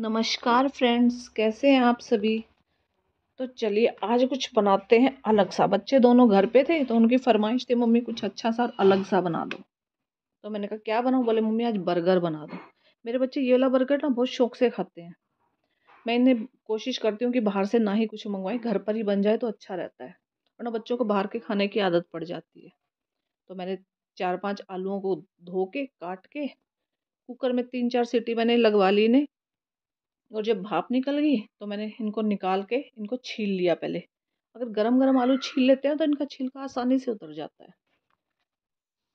नमस्कार फ्रेंड्स कैसे हैं आप सभी तो चलिए आज कुछ बनाते हैं अलग सा बच्चे दोनों घर पे थे तो उनकी फरमाइश थी मम्मी कुछ अच्छा सा और अलग सा बना दो तो मैंने कहा क्या बनाऊँ बोले मम्मी आज बर्गर बना दो मेरे बच्चे ये वाला बर्गर ना बहुत शौक से खाते हैं मैं इन्हें कोशिश करती हूँ कि बाहर से ना ही कुछ मंगवाएं घर पर ही बन जाए तो अच्छा रहता है वरना बच्चों को बाहर के खाने की आदत पड़ जाती है तो मैंने चार पाँच आलुओं को धो के काट के कुकर में तीन चार सीटी मैंने लगवा ली ने और जब भाप निकल गई तो मैंने इनको निकाल के इनको छील लिया पहले अगर गरम गरम आलू छील लेते हैं तो इनका छिलका आसानी से उतर जाता है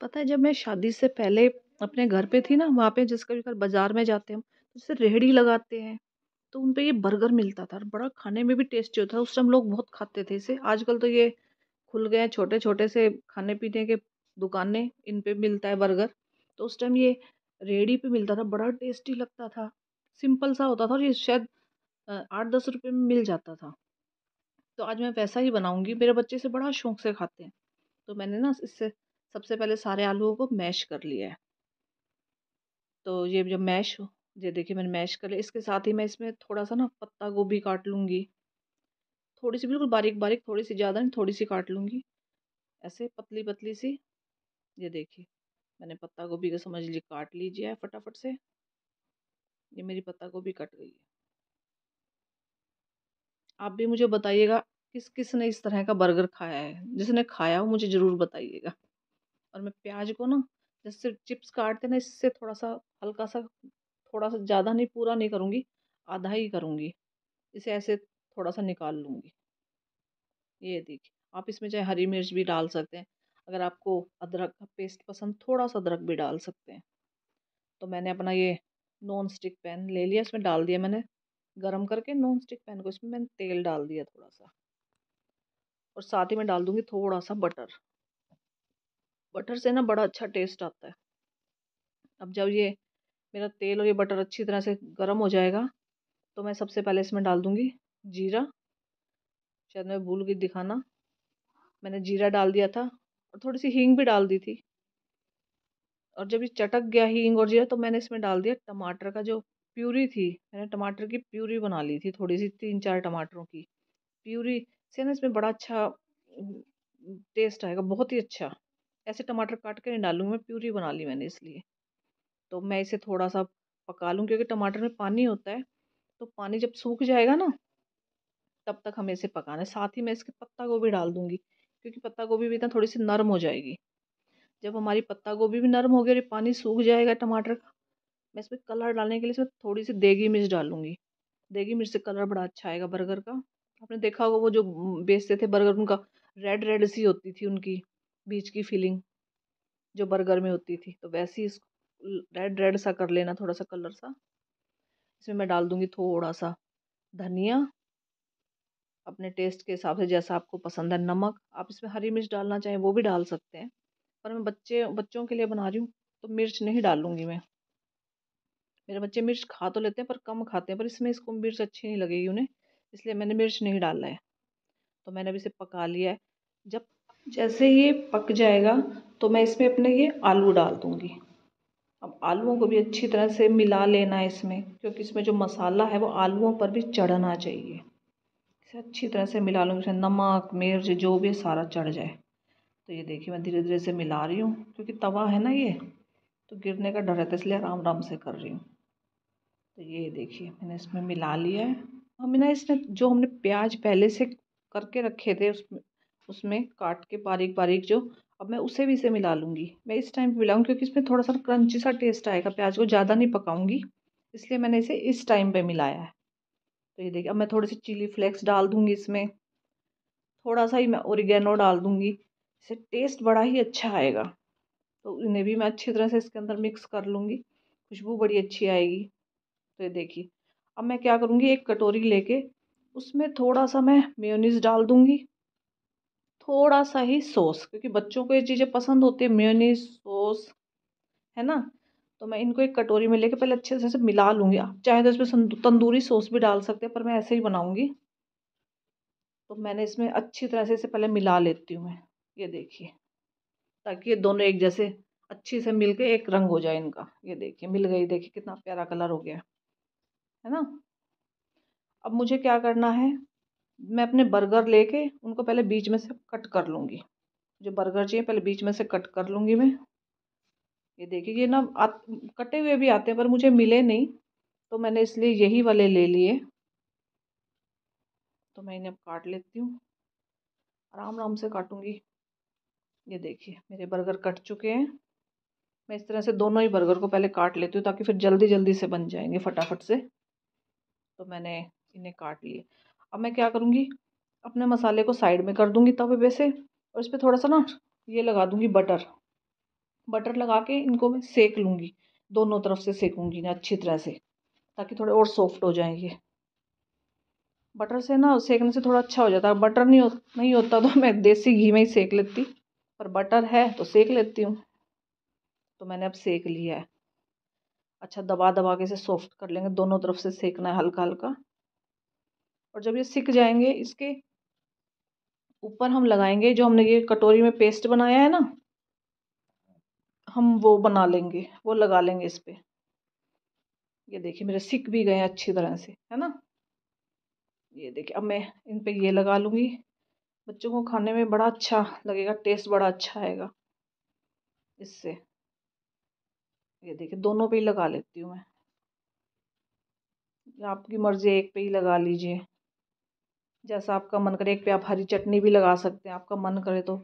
पता है जब मैं शादी से पहले अपने घर पे थी ना वहाँ पे जिसका भी बाज़ार में जाते हैं तो जैसे रेहड़ी लगाते हैं तो उन पर ये बर्गर मिलता था बड़ा खाने में भी टेस्टी होता था उस टाइम लोग बहुत खाते थे इसे आजकल तो ये खुल गए छोटे छोटे से खाने पीने के दुकानें इन पर मिलता है बर्गर तो उस टाइम ये रेहड़ी पर मिलता था बड़ा टेस्टी लगता था सिंपल सा होता था और ये शायद आठ दस रुपये में मिल जाता था तो आज मैं वैसा ही बनाऊँगी मेरे बच्चे इसे बड़ा शौक से खाते हैं तो मैंने ना इससे सबसे पहले सारे आलूओं को मैश कर लिया है तो ये जब मैश हो ये देखिए मैंने मैश कर लिया इसके साथ ही मैं इसमें थोड़ा सा ना पत्ता गोभी काट लूँगी थोड़ी सी बिल्कुल बारीक बारीक थोड़ी सी ज़्यादा नहीं थोड़ी सी काट लूँगी ऐसे पतली पतली सी ये देखिए मैंने पत्ता गोभी का समझ ली काट लीजिए फटाफट से ये मेरी पत्ता गोभी कट गई है आप भी मुझे बताइएगा किस किस ने इस तरह का बर्गर खाया है जिसने खाया हो मुझे ज़रूर बताइएगा और मैं प्याज को ना जैसे चिप्स काटते ना इससे थोड़ा सा हल्का सा थोड़ा सा ज़्यादा नहीं पूरा नहीं करूँगी आधा ही करूँगी इसे ऐसे थोड़ा सा निकाल लूँगी ये देखिए आप इसमें चाहे हरी मिर्च भी डाल सकते हैं अगर आपको अदरक का पेस्ट पसंद थोड़ा सा अदरक भी डाल सकते हैं तो मैंने अपना ये नॉन स्टिक पैन ले लिया इसमें डाल दिया मैंने गरम करके नॉन स्टिक पैन को इसमें मैंने तेल डाल दिया थोड़ा सा और साथ ही मैं डाल दूँगी थोड़ा सा बटर बटर से ना बड़ा अच्छा टेस्ट आता है अब जब ये मेरा तेल और ये बटर अच्छी तरह से गर्म हो जाएगा तो मैं सबसे पहले इसमें डाल दूँगी जीरा शायद मैं भूल गई दिखाना मैंने जीरा डाल दिया था और थोड़ी सी हींग भी डाल दी थी और जब ये चटक गया हींग और जीरा तो मैंने इसमें डाल दिया टमाटर का जो प्यूरी थी मैंने टमाटर की प्यूरी बना ली थी थोड़ी सी तीन चार टमाटरों की प्यूरी से ना इसमें बड़ा अच्छा टेस्ट आएगा बहुत ही अच्छा ऐसे टमाटर काट के नहीं डालूंगी मैं प्यूरी बना ली मैंने इसलिए तो मैं इसे थोड़ा सा पका लूँ क्योंकि टमाटर में पानी होता है तो पानी जब सूख जाएगा ना तब तक हमें इसे पकाना है साथ ही मैं इसके पत्ता गोभी डाल दूँगी क्योंकि पत्ता गोभी भी इतना थोड़ी सी नरम हो जाएगी जब हमारी पत्ता गोभी भी नरम होगी और ये पानी सूख जाएगा टमाटर का मैं इसमें कलर डालने के लिए इसमें थोड़ी सी देगी मिर्च डालूँगी देगी मिर्च से कलर बड़ा अच्छा आएगा बर्गर का आपने देखा होगा वो जो बेचते थे बर्गर उनका रेड रेड सी होती थी उनकी बीच की फीलिंग जो बर्गर में होती थी तो वैसे ही इसको रेड रेड सा कर लेना थोड़ा सा कलर सा इसमें मैं डाल दूँगी थोड़ा सा धनिया अपने टेस्ट के हिसाब से जैसा आपको पसंद है नमक आप इसमें हरी मिर्च डालना चाहें वो भी डाल सकते हैं पर मैं बच्चे बच्चों के लिए बना रही हूँ तो मिर्च नहीं डालूंगी मैं मेरे बच्चे मिर्च खा तो लेते हैं पर कम खाते हैं पर इसमें इसको मिर्च अच्छी नहीं लगेगी उन्हें इसलिए मैंने मिर्च नहीं डाला है तो मैंने अभी इसे पका लिया है जब जैसे ये पक जाएगा तो मैं इसमें अपने ये आलू डाल दूँगी अब आलूओं को भी अच्छी तरह से मिला लेना है इसमें क्योंकि इसमें जो मसाला है वो आलूओं पर भी चढ़ना चाहिए इसे अच्छी तरह से मिला लूँगी इसमें नमक मिर्च जो भी सारा चढ़ जाए तो ये देखिए मैं धीरे धीरे से मिला रही हूँ क्योंकि तवा है ना ये तो गिरने का डर रहता है तो इसलिए आराम आराम से कर रही हूँ तो ये देखिए मैंने इसमें मिला लिया है हमें हाँ, ना इसमें जो हमने प्याज पहले से करके रखे थे उसमें उसमें काट के बारीक बारीक जो अब मैं उसे भी इसे मिला लूँगी मैं इस टाइम पर मिलाऊँ क्योंकि इसमें थोड़ा सा क्रंची सा टेस्ट आएगा प्याज को ज़्यादा नहीं पकाऊँगी इसलिए मैंने इसे इस टाइम पर मिलाया है तो ये देखिए अब मैं थोड़ी सी चिली फ्लेक्स डाल दूँगी इसमें थोड़ा सा ही मैं ओरिगेनो डाल दूँगी इससे टेस्ट बड़ा ही अच्छा आएगा तो इन्हें भी मैं अच्छी तरह से इसके अंदर मिक्स कर लूँगी खुशबू बड़ी अच्छी आएगी तो ये देखिए अब मैं क्या करूँगी एक कटोरी लेके उसमें थोड़ा सा मैं मेयोनीज डाल दूँगी थोड़ा सा ही सॉस क्योंकि बच्चों को ये चीज़ें पसंद होती है मेयोनीज सॉस है ना तो मैं इनको एक कटोरी में लेके पहले अच्छे से मिला लूँगी आप चाहे तो इसमें तंदूरी सॉस भी डाल सकते हैं पर मैं ऐसे ही बनाऊँगी तो मैंने इसमें अच्छी तरह से इसे पहले मिला लेती हूँ मैं ये देखिए ताकि ये दोनों एक जैसे अच्छे से मिल के एक रंग हो जाए इनका ये देखिए मिल गई देखिए कितना प्यारा कलर हो गया है ना अब मुझे क्या करना है मैं अपने बर्गर लेके उनको पहले बीच में से कट कर लूँगी जो बर्गर चाहिए पहले बीच में से कट कर लूँगी मैं ये देखिए ये ना आ, कटे हुए भी आते हैं पर मुझे मिले नहीं तो मैंने इसलिए यही वाले ले लिए तो मैं इन्हें अब काट लेती हूँ आराम आराम से काटूँगी ये देखिए मेरे बर्गर कट चुके हैं मैं इस तरह से दोनों ही बर्गर को पहले काट लेती हूँ ताकि फिर जल्दी जल्दी से बन जाएंगे फटाफट से तो मैंने इन्हें काट लिए अब मैं क्या करूँगी अपने मसाले को साइड में कर दूँगी तवे पे से और इस पर थोड़ा सा ना ये लगा दूँगी बटर बटर लगा के इनको मैं सेक लूँगी दोनों तरफ से सेकूँगी ना अच्छी तरह से ताकि थोड़े और सॉफ्ट हो जाएंगे बटर से ना सेकने से थोड़ा अच्छा हो जाता है बटर नहीं हो नहीं होता तो मैं देसी घी में ही सेक लेती पर बटर है तो सेक लेती हूँ तो मैंने अब सेक लिया है अच्छा दबा दबा के इसे सॉफ्ट कर लेंगे दोनों तरफ से सेकना है हल्का हल्का और जब ये सिक जाएंगे इसके ऊपर हम लगाएंगे जो हमने ये कटोरी में पेस्ट बनाया है ना हम वो बना लेंगे वो लगा लेंगे इस पर ये देखिए मेरे सिक भी गए अच्छी तरह से है ना ये देखिए अब मैं इन पर ये लगा लूँगी बच्चों को खाने में बड़ा अच्छा लगेगा टेस्ट बड़ा अच्छा आएगा इससे ये देखिए दोनों पे ही लगा लेती हूँ मैं आपकी मर्ज़ी एक पे ही लगा लीजिए जैसा आपका मन करे एक पे आप हरी चटनी भी लगा सकते हैं आपका मन करे तो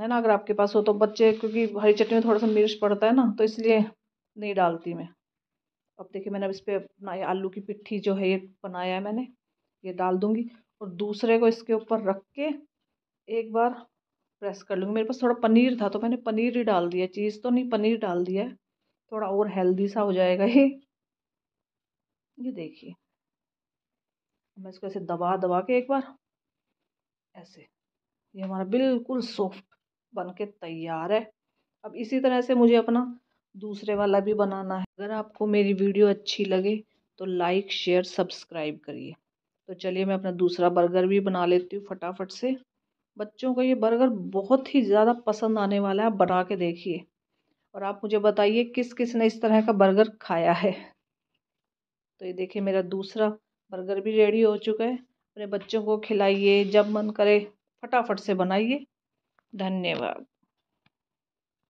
है ना अगर आपके पास हो तो बच्चे क्योंकि हरी चटनी में थोड़ा सा मिर्च पड़ता है ना तो इसलिए नहीं डालती मैं अब देखिए मैंने अब इस पर अपना आलू की पिट्ठी जो है ये बनाया है मैंने ये डाल दूँगी और दूसरे को इसके ऊपर रख के एक बार प्रेस कर लूँगी मेरे पास थोड़ा पनीर था तो मैंने पनीर ही डाल दिया चीज़ तो नहीं पनीर डाल दिया है थोड़ा और हेल्दी सा हो जाएगा ये ये देखिए मैं इसको ऐसे दबा दबा के एक बार ऐसे ये हमारा बिल्कुल सॉफ्ट बन के तैयार है अब इसी तरह से मुझे अपना दूसरे वाला भी बनाना है अगर आपको मेरी वीडियो अच्छी लगे तो लाइक शेयर सब्सक्राइब करिए तो चलिए मैं अपना दूसरा बर्गर भी बना लेती हूँ फटाफट से बच्चों को ये बर्गर बहुत ही ज़्यादा पसंद आने वाला है आप बना के देखिए और आप मुझे बताइए किस किस ने इस तरह का बर्गर खाया है तो ये देखिए मेरा दूसरा बर्गर भी रेडी हो चुका है अपने बच्चों को खिलाइए जब मन करे फटाफट से बनाइए धन्यवाद